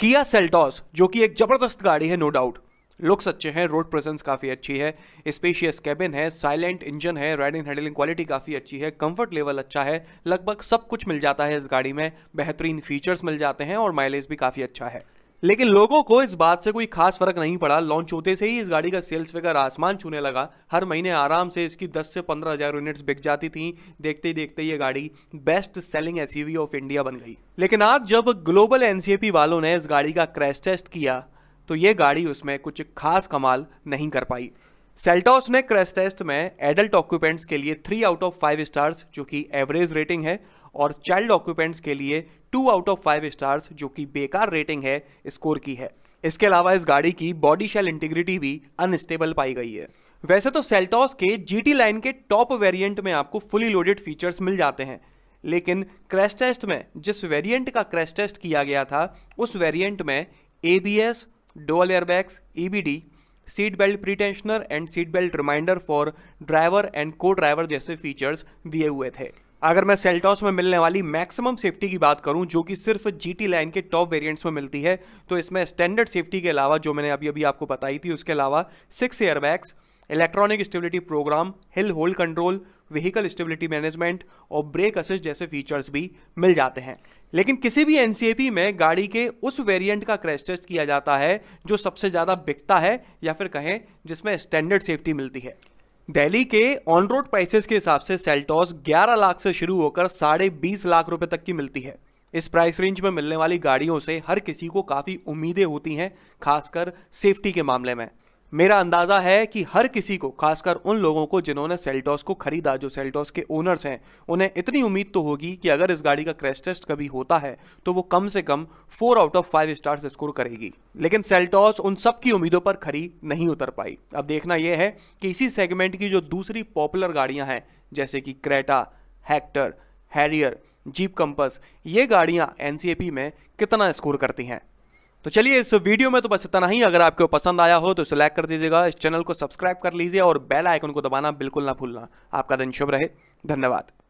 Kia Seltos जो कि एक जबरदस्त गाड़ी है नो डाउट लुक्स अच्छे हैं रोड प्रेजेंस काफ़ी अच्छी है स्पेशियस कैबिन है साइलेंट इंजन है राइडिंग हैंडलिंग क्वालिटी काफ़ी अच्छी है कंफर्ट लेवल अच्छा है लगभग सब कुछ मिल जाता है इस गाड़ी में बेहतरीन फीचर्स मिल जाते हैं और माइलेज भी काफ़ी अच्छा है लेकिन लोगों को इस बात से कोई खास फर्क नहीं पड़ा लॉन्च होते से ही इस गाड़ी का सेल्स फिगर आसमान छूने लगा हर महीने आराम से इसकी 10 से 15 हजार यूनिट्स बिक जाती थी देखते ही देखते ये गाड़ी best selling SUV of India बन गई लेकिन आज जब ग्लोबल एनसीएपी वालों ने इस गाड़ी का क्रैश टेस्ट किया तो ये गाड़ी उसमें कुछ खास कमाल नहीं कर पाई सेल्टॉस ने क्रैश टेस्ट में एडल्ट ऑक्यूपेंट्स के लिए three out of five stars जो कि एवरेज रेटिंग है और चाइल्ड ऑक्यूपेंट्स के लिए two out of five stars जो कि बेकार रेटिंग है स्कोर की है इसके अलावा इस गाड़ी की बॉडी शेल इंटीग्रिटी भी अनस्टेबल पाई गई है वैसे तो सेल्टॉस के जी लाइन के टॉप वेरियंट में आपको फुली लोडेड फीचर्स मिल जाते हैं लेकिन क्रैश टेस्ट में जिस वेरियंट का क्रैश टेस्ट किया गया था उस वेरियंट में A B S airbags E B D seat belt pretensioner and seat belt reminder for driver and co-driver जैसे फीचर्स दिए हुए थे अगर मैं सेल्टॉस में मिलने वाली मैक्सिमम सेफ्टी की बात करूं जो कि सिर्फ जीटी लाइन के टॉप वेरिएंट्स में मिलती है तो इसमें स्टैंडर्ड सेफ्टी के अलावा जो मैंने अभी अभी आपको बताई थी उसके अलावा six airbags electronic stability programme hill hold control vehicle stability management और ब्रेक असिस्ट जैसे फीचर्स भी मिल जाते हैं लेकिन किसी भी एन में गाड़ी के उस वेरिएंट का क्रैश टेस्ट किया जाता है जो सबसे ज़्यादा बिकता है या फिर कहें जिसमें स्टैंडर्ड सेफ्टी मिलती है दिल्ली के ऑन रोड प्राइसेस के हिसाब से सेल्टॉस 11 लाख से शुरू होकर साढ़े बीस लाख रुपए तक की मिलती है इस प्राइस रेंज में मिलने वाली गाड़ियों से हर किसी को काफ़ी उम्मीदें होती हैं खासकर सेफ्टी के मामले में मेरा अंदाज़ा है कि हर किसी को खासकर उन लोगों को जिन्होंने सेल्टॉस को खरीदा जो सेल्टॉस के ओनर्स हैं उन्हें इतनी उम्मीद तो होगी कि अगर इस गाड़ी का क्रैश टेस्ट कभी होता है तो वो कम से कम four out of five stars score करेगी लेकिन सेल्टॉस उन सब की उम्मीदों पर खरी नहीं उतर पाई अब देखना यह है कि इसी सेगमेंट की जो दूसरी पॉपुलर गाड़ियाँ हैं जैसे कि Creta Hector Harrier Jeep Compass ये गाड़ियाँ एन में कितना स्कोर करती हैं तो चलिए इस वीडियो में तो बस इतना ही अगर आपको पसंद आया हो तो इसे लाइक कर दीजिएगा इस चैनल को सब्सक्राइब कर लीजिए और बेल आइकन को दबाना बिल्कुल ना भूलना आपका दिन शुभ रहे धन्यवाद